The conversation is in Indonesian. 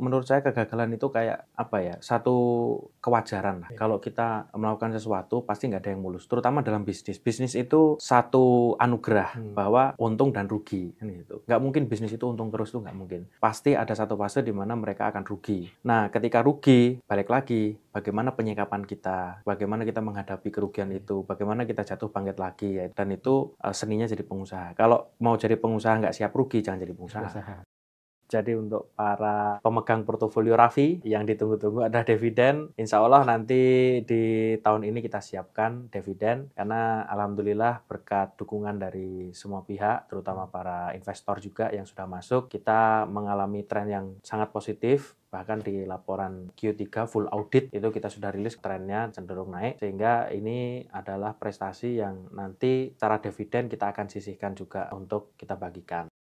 menurut saya kegagalan itu kayak apa ya satu kewajaran lah. Kalau kita melakukan sesuatu pasti nggak ada yang mulus, terutama dalam bisnis. Bisnis itu satu anugerah hmm. bahwa untung dan rugi kan gitu. Nggak mungkin bisnis itu untung terus tuh nggak mungkin. Pasti ada satu fase di mana mereka akan rugi. Nah, ketika rugi balik lagi bagaimana penyikapan kita, bagaimana kita menghadapi kerugian hmm. itu, bagaimana kita jatuh bangkit lagi ya. Dan itu eh, seninya jadi pengusaha. Kalau mau jadi pengusaha nggak siap rugi jangan jadi pengusaha. pengusaha. Jadi untuk para pemegang portofolio Raffi yang ditunggu-tunggu ada dividen, insya Allah nanti di tahun ini kita siapkan dividen karena alhamdulillah berkat dukungan dari semua pihak, terutama para investor juga yang sudah masuk, kita mengalami tren yang sangat positif bahkan di laporan Q3 full audit itu kita sudah rilis trennya cenderung naik sehingga ini adalah prestasi yang nanti secara dividen kita akan sisihkan juga untuk kita bagikan.